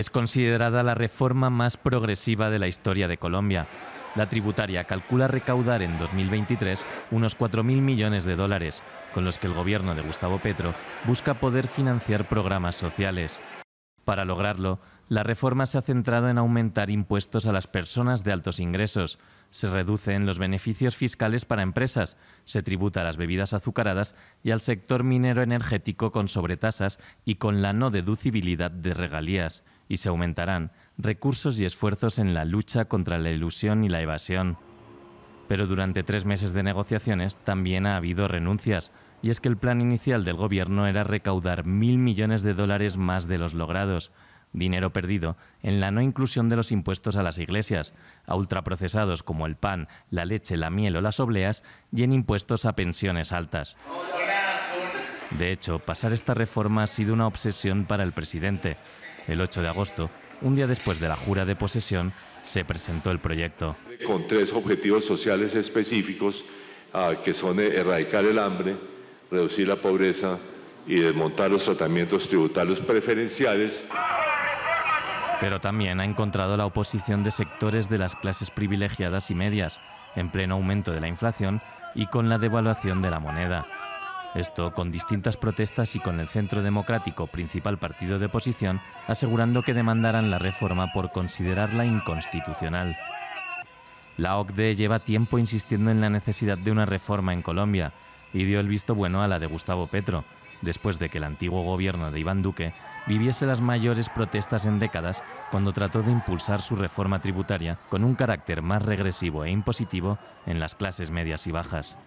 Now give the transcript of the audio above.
Es considerada la reforma más progresiva de la historia de Colombia. La tributaria calcula recaudar en 2023 unos 4.000 millones de dólares, con los que el gobierno de Gustavo Petro busca poder financiar programas sociales. Para lograrlo, la reforma se ha centrado en aumentar impuestos a las personas de altos ingresos, se reducen los beneficios fiscales para empresas, se tributa a las bebidas azucaradas y al sector minero energético con sobretasas y con la no deducibilidad de regalías y se aumentarán recursos y esfuerzos en la lucha contra la ilusión y la evasión. Pero durante tres meses de negociaciones también ha habido renuncias, y es que el plan inicial del gobierno era recaudar mil millones de dólares más de los logrados, dinero perdido en la no inclusión de los impuestos a las iglesias, a ultraprocesados como el pan, la leche, la miel o las obleas, y en impuestos a pensiones altas. De hecho, pasar esta reforma ha sido una obsesión para el presidente, el 8 de agosto, un día después de la jura de posesión, se presentó el proyecto. Con tres objetivos sociales específicos, ah, que son eh, erradicar el hambre, reducir la pobreza y desmontar los tratamientos tributarios preferenciales. Pero también ha encontrado la oposición de sectores de las clases privilegiadas y medias, en pleno aumento de la inflación y con la devaluación de la moneda. Esto con distintas protestas y con el Centro Democrático, principal partido de oposición, asegurando que demandarán la reforma por considerarla inconstitucional. La OCDE lleva tiempo insistiendo en la necesidad de una reforma en Colombia y dio el visto bueno a la de Gustavo Petro, después de que el antiguo gobierno de Iván Duque viviese las mayores protestas en décadas cuando trató de impulsar su reforma tributaria con un carácter más regresivo e impositivo en las clases medias y bajas.